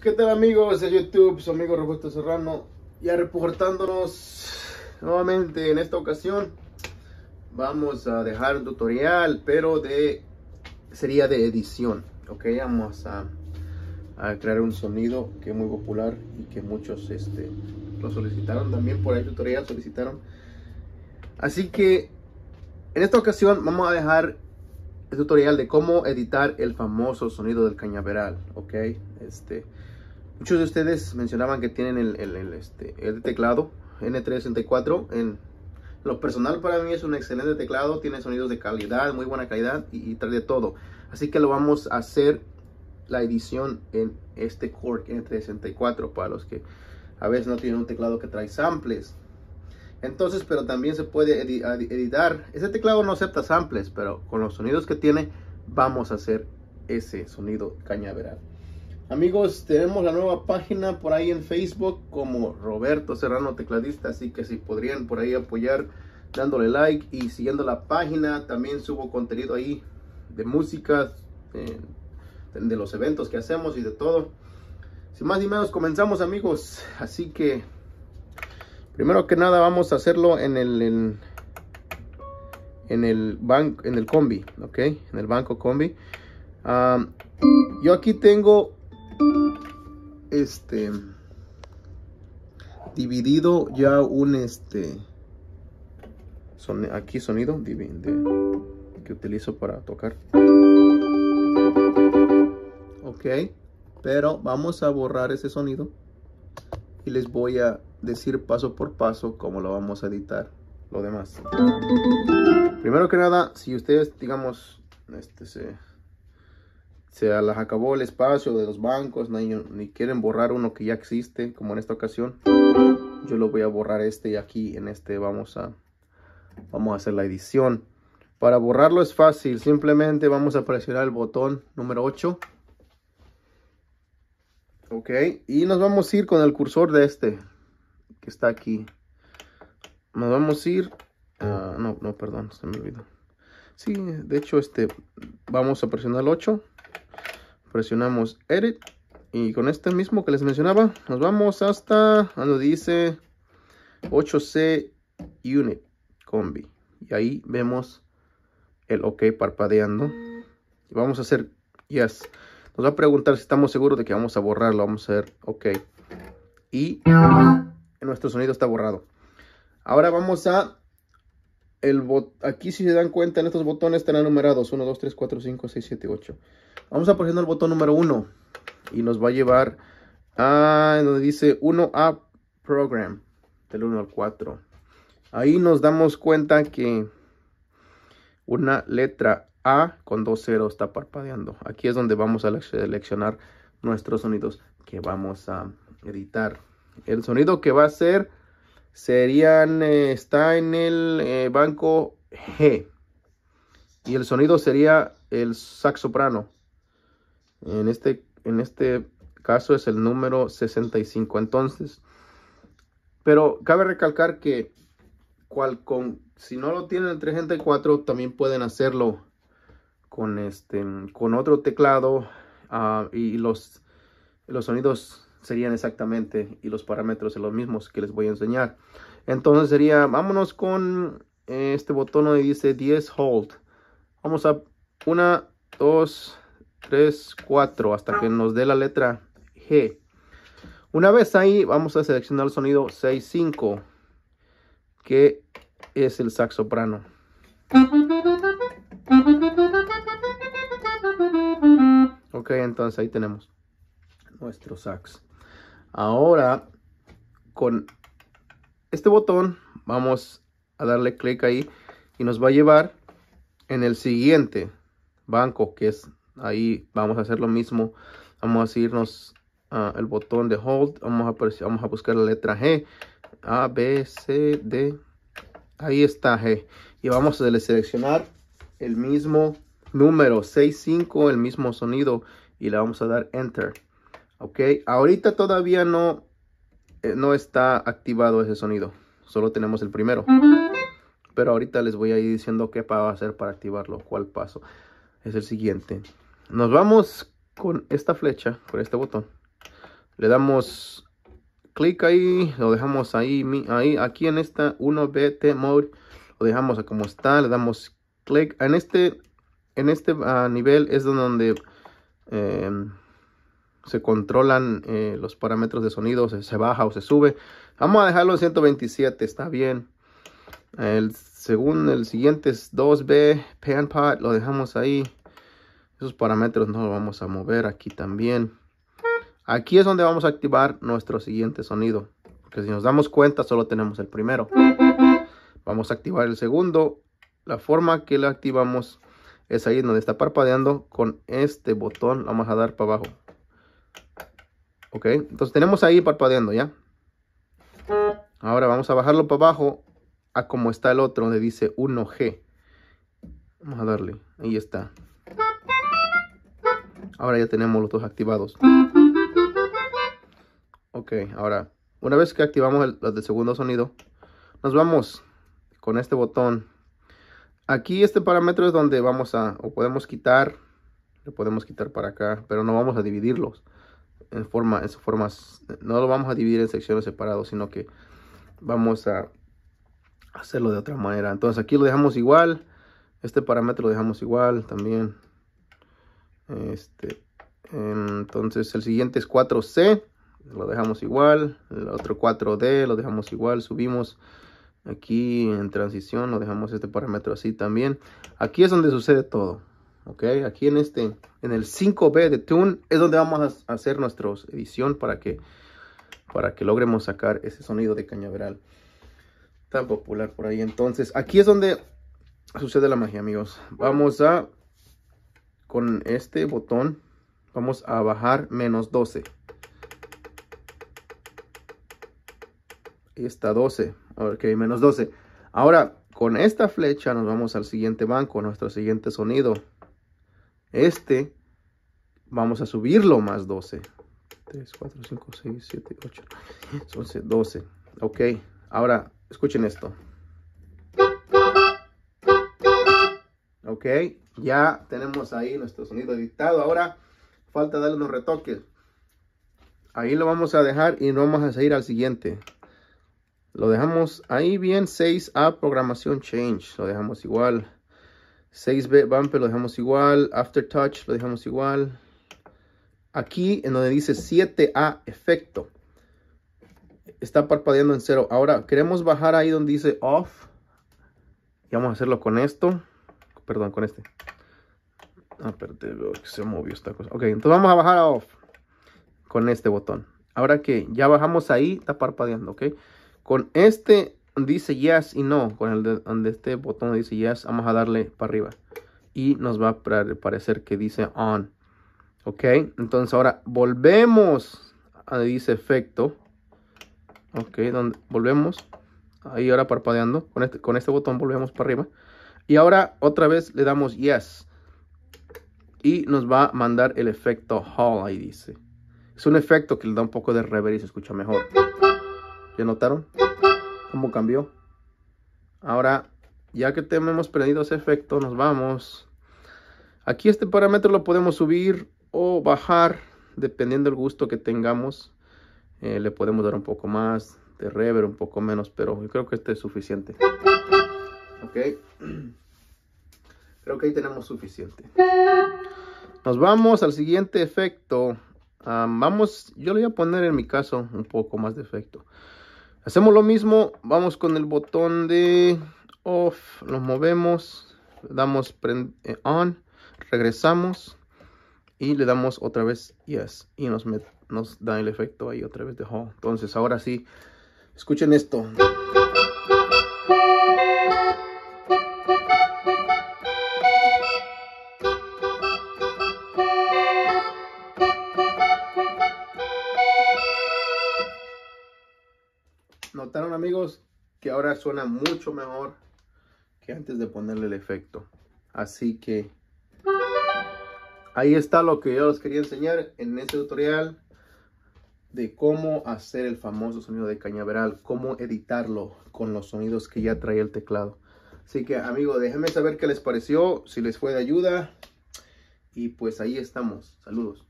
¿Qué tal amigos de YouTube? Su amigo Roberto Serrano ya reportándonos nuevamente en esta ocasión vamos a dejar un tutorial pero de sería de edición ok vamos a, a crear un sonido que es muy popular y que muchos este, lo solicitaron también por el tutorial solicitaron así que en esta ocasión vamos a dejar el tutorial de cómo editar el famoso sonido del cañaveral ok este Muchos de ustedes mencionaban que tienen el, este, el teclado N364. En lo personal para mí es un excelente teclado, tiene sonidos de calidad, muy buena calidad y, trae de todo. Así que lo vamos a hacer la edición en este Cork N364 para los que a veces no tienen un teclado que trae samples. Entonces, pero también se puede editar. Ese teclado no acepta samples, pero con los sonidos que tiene vamos a hacer ese sonido cañaveral. Amigos, tenemos la nueva página por ahí en Facebook como Roberto Serrano Tecladista, así que si podrían por ahí apoyar dándole like y siguiendo la página, también subo contenido ahí de música, eh, de los eventos que hacemos y de todo. Sin más ni menos, comenzamos amigos, así que primero que nada vamos a hacerlo en el... En, el banco en el combi ok en el banco combi ah, yo aquí tengo este dividido ya un este son, aquí sonido que utilizo para tocar ok pero vamos a borrar ese sonido y les voy a decir paso por paso cómo lo vamos a editar lo demás primero que nada si ustedes digamos este se se las acabó el espacio de los bancos, ni, quieren borrar uno que ya existe, como en esta ocasión. Yo lo voy a borrar este y aquí en este vamos a, vamos a hacer la edición. Para borrarlo es fácil, simplemente vamos a presionar el botón número 8. Ok, y nos vamos a ir con el cursor de este, que está aquí. Nos vamos a ir, ah, no, no, perdón, se me olvidó. Sí, de hecho, este, vamos a presionar el 8 presionamos edit y con este mismo que les mencionaba nos vamos hasta donde ah, dice 8c unit combi y ahí vemos el ok parpadeando y vamos a hacer yes nos va a preguntar si estamos seguros de que vamos a borrarlo vamos a hacer ok y nuestro sonido está borrado ahora vamos a aquí si se dan cuenta en estos botones están enumerados 1, 2, 3, 4, 5, 6, 7, 8 vamos a presionar el botón número 1 y nos va a llevar a donde dice 1A Program del 1 al 4 ahí nos damos cuenta que una letra A con dos ceros está parpadeando aquí es donde vamos a seleccionar nuestros sonidos que vamos a editar el sonido que va a ser serían, eh, está en el eh, banco G. Y el sonido sería el saxoprano. soprano. En este, en este caso es el número 65. Entonces, pero cabe recalcar que cual con, si no lo tienen el 34, también pueden hacerlo con, este, con otro teclado ah, y los, los sonidos serían exactamente y los parámetros son los mismos que les voy a enseñar. Entonces sería, vámonos con eh, este botón donde dice 10 hold. Vamos a 1, 2, 3, 4 hasta que nos dé la letra G. Una vez ahí vamos a seleccionar el sonido 6, 5 que es el sax soprano. Ok, entonces ahí tenemos nuestro sax. Ahora, con este botón, vamos a darle clic ahí y nos va a llevar en el siguiente banco, que es ahí, vamos a hacer lo mismo. Vamos a irnos al botón de hold, vamos a, vamos a buscar la letra G, A, B, C, D, ahí está G. Y vamos a seleccionar el mismo número, 6, 5, el mismo sonido y le vamos a dar Enter. Ok, ahorita todavía no, eh, no está activado ese sonido. Solo tenemos el primero. Pero ahorita les voy a ir diciendo qué va a hacer para activarlo. Cuál paso es el siguiente. Nos vamos con esta flecha, con este botón. Le damos clic ahí, lo dejamos ahí, ahí aquí en esta 1BT mode. Lo dejamos como está, le damos clic. En este, en este ah, nivel es donde... Em, se controlan eh, los parámetros de sonido, se, baja o se sube. Vamos a dejarlo en 127, está bien. El, según el siguiente es 2B, Pot, lo dejamos ahí. Esos parámetros no los vamos a mover aquí también. Aquí es donde vamos a activar nuestro siguiente sonido. Porque si nos damos cuenta, solo tenemos el primero. Vamos a activar el segundo. La forma que lo activamos es ahí donde está parpadeando. Con este botón vamos a dar para abajo. Ok, entonces tenemos ahí parpadeando ya. Ahora vamos a bajarlo para abajo a como está el otro donde dice 1G. Vamos a darle, ahí está. Ahora ya tenemos los dos activados. Ok, ahora, una vez que activamos el, los segundo sonido, nos vamos con este botón. Aquí este parámetro es donde vamos a, o podemos quitar, lo podemos quitar para acá, pero no vamos a dividirlos en, forma, en formas, no lo vamos a dividir en secciones separadas, sino que vamos a hacerlo de otra manera. Entonces aquí lo dejamos igual, este parámetro lo dejamos igual también. Este, entonces el siguiente es 4C, lo dejamos igual, el otro 4D lo dejamos igual, subimos aquí en transición, lo dejamos este parámetro así también. Aquí es donde sucede todo ok aquí en este en el 5b de tune es donde vamos a hacer nuestra edición para que para que logremos sacar ese sonido de cañaveral tan popular por ahí entonces aquí es donde sucede la magia amigos vamos a con este botón vamos a bajar menos 12 y está 12 ok menos 12 ahora con esta flecha nos vamos al siguiente banco nuestro siguiente sonido este, vamos a subirlo más 12. 3, 4, 5, 6, 7, 8, 11, 12. Ok, ahora escuchen esto. Ok, ya tenemos ahí nuestro sonido editado. Ahora falta darle unos retoques. Ahí lo vamos a dejar y nos vamos a seguir al siguiente. Lo dejamos ahí bien 6 a programación change. Lo dejamos igual. 6B bumper lo dejamos igual. After Touch lo dejamos igual. Aquí en donde dice 7A efecto. Está parpadeando en cero. Ahora queremos bajar ahí donde dice off. Y vamos a hacerlo con esto. Perdón, con este. Ah, perdón, se movió esta cosa. Ok, entonces vamos a bajar a off. Con este botón. Ahora que ya bajamos ahí, está parpadeando, ok. Con este dice yes y no, con el donde este botón dice yes, vamos a darle para arriba. Y nos va a parecer que dice on. Ok, entonces ahora volvemos a dice efecto. Ok, donde, volvemos. Ahí ahora parpadeando. Con este, con este botón volvemos para arriba. Y ahora otra vez le damos yes. Y nos va a mandar el efecto hall, ahí dice. Es un efecto que le da un poco de rever y se escucha mejor. ¿Ya notaron? cómo cambió. Ahora, ya que tenemos prendido ese efecto, nos vamos. Aquí este parámetro lo podemos subir o bajar dependiendo del gusto que tengamos. Eh, le podemos dar un poco más de reverb, un poco menos, pero creo que este es suficiente. Ok. Creo que ahí tenemos suficiente. Nos vamos al siguiente efecto. Ah, vamos, yo le voy a poner en mi caso un poco más de efecto. Hacemos lo mismo, vamos con el botón de off, nos movemos, damos eh, on, regresamos y le damos otra vez yes y nos, nos da el efecto ahí otra vez de oh, Entonces ahora sí, escuchen esto. suena mucho mejor que antes de ponerle el efecto. Así que ahí está lo que yo les quería enseñar en este tutorial de cómo hacer el famoso sonido de cañaveral, cómo editarlo con los sonidos que ya trae el teclado. Así que amigo déjenme saber qué les pareció, si les fue de ayuda. Y pues ahí estamos. Saludos.